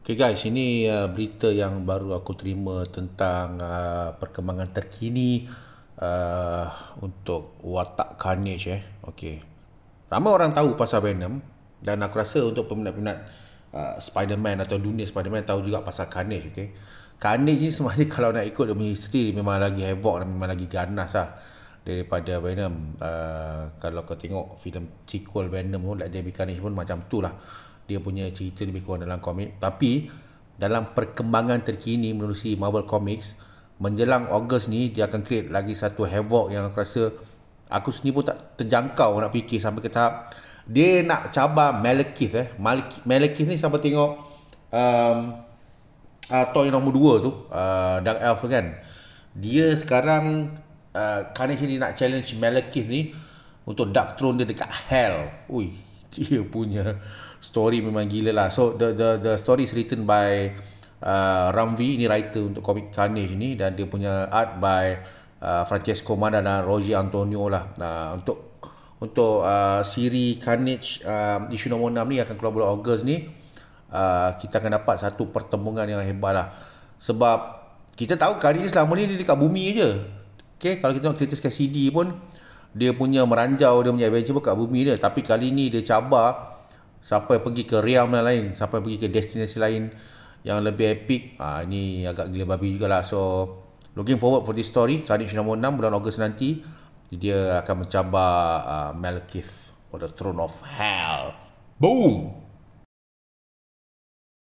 Okay guys, ini uh, berita yang baru aku terima tentang uh, perkembangan terkini uh, untuk watak Carnage eh. Okay. Ramai orang tahu pasal Venom dan aku rasa untuk peminat-peminat uh, Spider-Man atau dunia Spider-Man tahu juga pasal Carnage. Okay. Carnage ni sebenarnya kalau nak ikut dia punya history memang lagi havoc dan memang lagi ganas lah daripada Venom uh, kalau kau tengok filem sequel Venom tu, Legend of Carnage pun macam tu lah dia punya cerita lebih kurang dalam komik tapi dalam perkembangan terkini menerusi Marvel Comics menjelang Ogos ni dia akan create lagi satu havoc yang aku rasa aku sendiri pun tak terjangkau nak fikir sampai ke tahap dia nak cabar Malekith eh Malekith ni sampai tengok um, uh, toy nombor 2 tu uh, Dark Elf kan dia sekarang Carnage uh, ini nak challenge Malekith ni untuk Dark Throne dia dekat Hell. Ui, dia punya story memang gila lah. So the the the story is written by uh, Ramvi ini writer untuk komik Carnage ni dan dia punya art by uh, Francesco Mada dan Roger Antonio lah. Nah uh, untuk untuk uh, siri Carnage uh, isu nombor 6 ni akan keluar bulan Ogos ni uh, kita akan dapat satu pertemuan yang hebat lah sebab kita tahu Carnage selama ni dia dekat bumi je Okay, kalau kita tengok kereta SkyCD pun dia punya meranjau dia punya adventure pun kat bumi dia tapi kali ni dia cabar sampai pergi ke realm yang lain sampai pergi ke destinasi lain yang lebih epic ha, ni agak gila babi juga lah. so looking forward for this story Carnage no. 6 bulan Ogos nanti dia akan mencabar uh, Malekith for the throne of hell boom